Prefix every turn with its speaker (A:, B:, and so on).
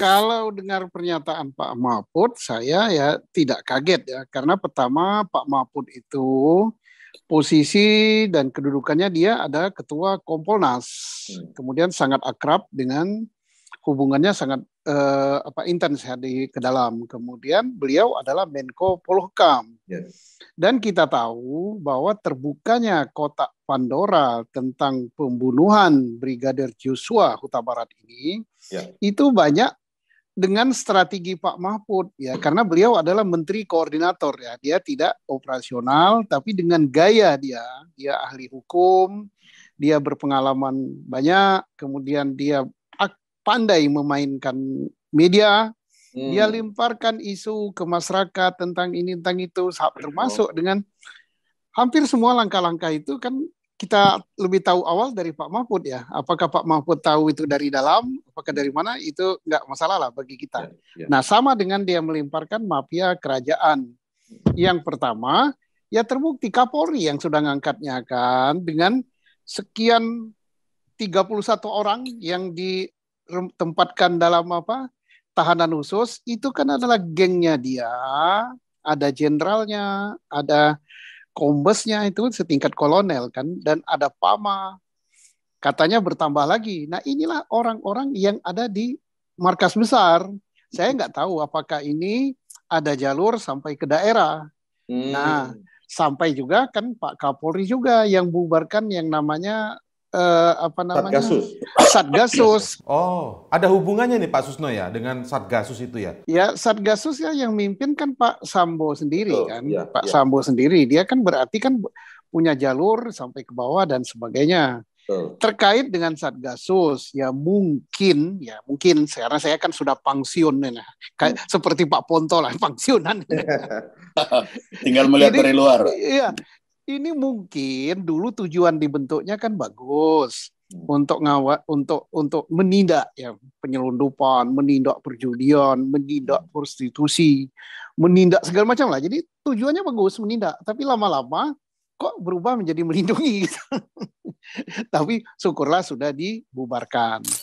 A: kalau dengar pernyataan Pak Mahfud, saya ya tidak kaget ya, karena pertama Pak Mahfud itu posisi dan kedudukannya dia ada ketua Kompolnas, hmm. kemudian sangat akrab dengan hubungannya sangat eh, apa intens ya di ke dalam. Kemudian beliau adalah Menko Polhukam, yes. dan kita tahu bahwa terbukanya kotak Pandora tentang pembunuhan Brigadir Joshua Huta Barat ini, yeah. itu banyak dengan strategi Pak Mahfud ya karena beliau adalah menteri koordinator ya dia tidak operasional tapi dengan gaya dia dia ahli hukum dia berpengalaman banyak kemudian dia pandai memainkan media hmm. dia limparkan isu ke masyarakat tentang ini tentang itu termasuk oh. dengan hampir semua langkah-langkah itu kan kita lebih tahu awal dari Pak Mahfud ya. Apakah Pak Mahfud tahu itu dari dalam, apakah dari mana itu nggak masalah lah bagi kita. Ya, ya. Nah sama dengan dia melimparkan mafia kerajaan. Yang pertama ya terbukti Kapolri yang sudah ngangkatnya kan dengan sekian 31 orang yang ditempatkan dalam apa tahanan khusus itu kan adalah gengnya dia, ada jenderalnya, ada kombesnya itu setingkat kolonel kan dan ada pama katanya bertambah lagi nah inilah orang-orang yang ada di markas besar saya nggak tahu apakah ini ada jalur sampai ke daerah hmm. nah sampai juga kan Pak Kapolri juga yang bubarkan yang namanya eh, apa namanya Satgasus. Satgasus. Oh, ada hubungannya nih Pak Susno ya dengan Satgasus itu ya? Ya, Satgasus ya yang mimpin kan Pak Sambo sendiri oh, kan, ya, Pak ya. Sambo sendiri. Dia kan berarti kan punya jalur sampai ke bawah dan sebagainya. Terkait dengan Satgasus, ya mungkin, ya mungkin karena saya kan sudah pensiun, nah, kayak hmm. seperti Pak Ponto lah pensiunan. Tinggal melihat jadi, dari luar. Iya, ini mungkin dulu tujuan dibentuknya kan bagus untuk ngawat untuk untuk menindak ya penyelundupan, menindak perjudian, menindak prostitusi, menindak segala macam lah. Jadi tujuannya bagus menindak, tapi lama-lama kok berubah menjadi melindungi. Gitu. Tapi syukurlah sudah dibubarkan.